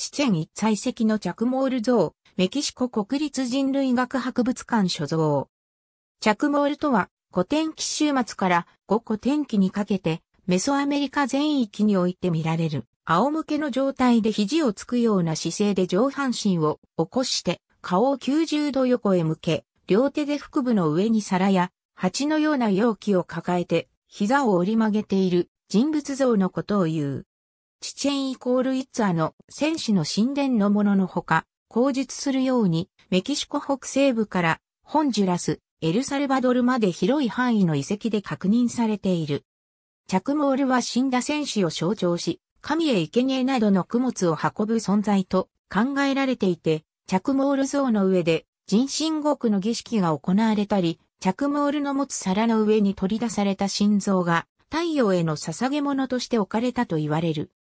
チチェン一採石の着モール像、メキシコ国立人類学博物館所蔵。着モールとは、古典期週末から5古典期にかけて、メソアメリカ全域において見られる、仰向けの状態で肘をつくような姿勢で上半身を起こして、顔を90度横へ向け、両手で腹部の上に皿や、鉢のような容器を抱えて、膝を折り曲げている人物像のことを言う。チチェンイコールイッツァの戦士の神殿のもののほか、口述するように、メキシコ北西部からホンジュラス、エルサルバドルまで広い範囲の遺跡で確認されている。着モールは死んだ戦士を象徴し、神へ生贄などの供物を運ぶ存在と考えられていて、着モール像の上で人身獄の儀式が行われたり、着モールの持つ皿の上に取り出された心臓が太陽への捧げ物として置かれたと言われる。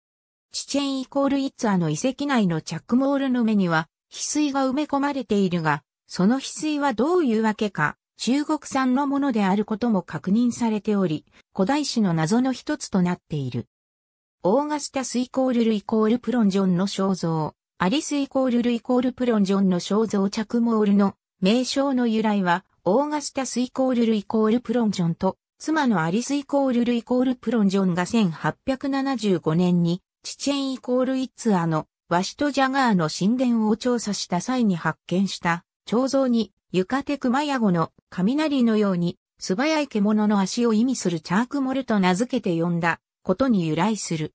チチェンイコールイッツァの遺跡内のチャックモールの目には、翡翠が埋め込まれているが、その翡翠はどういうわけか、中国産のものであることも確認されており、古代史の謎の一つとなっている。オーガスタスイコールルイコールプロンジョンの肖像、アリスイコールルイコールプロンジョンの肖像チャクモールの名称の由来は、オーガスタスイコールルイコールプロンジョンと、妻のアリスイコールルイコールプロンジョンが1875年にチチェンイコールイッツアのワシト・ジャガーの神殿を調査した際に発見した彫像にユカテクマヤゴの雷のように素早い獣の足を意味するチャークモルと名付けて呼んだことに由来する。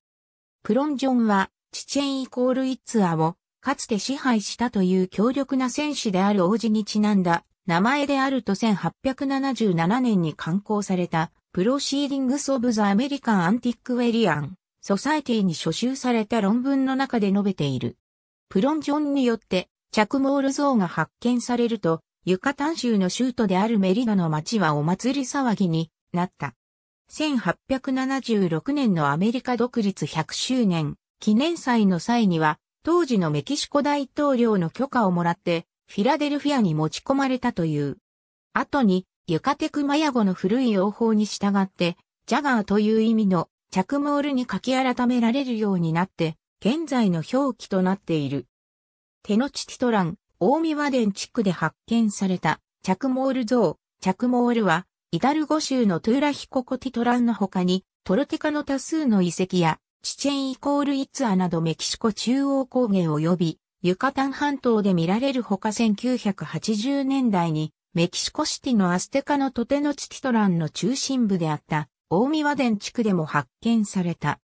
プロンジョンはチチェンイコールイッツアをかつて支配したという強力な戦士である王子にちなんだ名前であると1877年に刊行されたプロシーディングス・オブ・ザ・アメリカン・アンティック・ウェリアン。ソサエティに初集された論文の中で述べている。プロンジョンによって、着毛ル像が発見されると、ユカタン州の州都であるメリダの町はお祭り騒ぎになった。1876年のアメリカ独立100周年記念祭の際には、当時のメキシコ大統領の許可をもらって、フィラデルフィアに持ち込まれたという。後に、ユカテクマヤ語の古い用法に従って、ジャガーという意味の着モールに書き改められるようになって、現在の表記となっている。テノチティトラン、大見和ン地区で発見された、着モール像、着モールは、イタルゴ州のトゥーラヒココティトランの他に、トロテカの多数の遺跡や、チチェンイコールイツアなどメキシコ中央高原及び、ユカタン半島で見られるほか1980年代に、メキシコシティのアステカのトテノチティトランの中心部であった大見和殿地区でも発見された。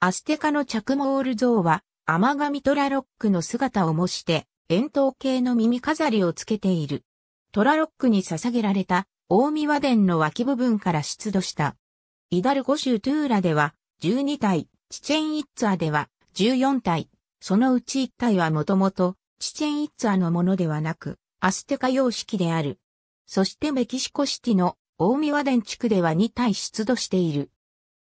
アステカの着モール像は、甘神トラロックの姿を模して、円筒形の耳飾りをつけている。トラロックに捧げられた、大見和殿の脇部分から出土した。イダルゴ州トゥーラでは、12体、チチェンイッツァでは、14体、そのうち1体はもともと、チチェンイッツァのものではなく、アステカ様式である。そしてメキシコシティの大宮和地区では2体出土している。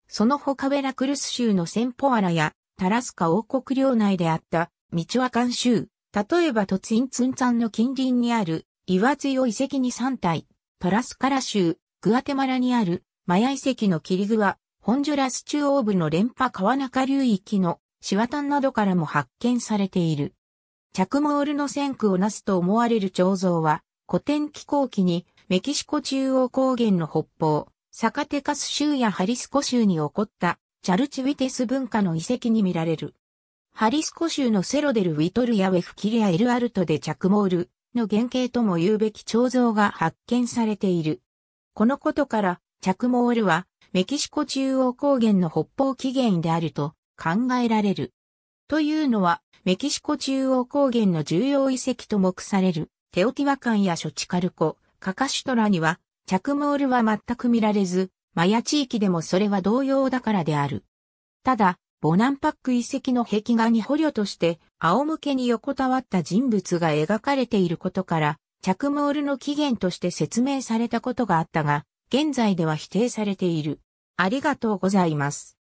その他ベラクルス州のセンポアラやタラスカ王国領内であったミチュアカン州、例えばトツインツンツァンの近隣にある岩津予遺跡に3体、トラスカラ州、グアテマラにあるマヤ遺跡のキリグア、ホンジュラス中央部の連波川中流域のシワタンなどからも発見されている。着モールの線区をなすと思われる彫像は古典気候期にメキシコ中央高原の北方、サカテカス州やハリスコ州に起こったチャルチウィテス文化の遺跡に見られる。ハリスコ州のセロデル・ウィトルやウェフキリア・エルアルトで着モールの原型とも言うべき彫像が発見されている。このことから、着モールはメキシコ中央高原の北方起源であると考えられる。というのは、メキシコ中央高原の重要遺跡と目されるテオティワカンやショチカルコ、カカシュトラには、着毛ルは全く見られず、マヤ地域でもそれは同様だからである。ただ、ボナンパック遺跡の壁画に捕虜として、仰向けに横たわった人物が描かれていることから、着毛ルの起源として説明されたことがあったが、現在では否定されている。ありがとうございます。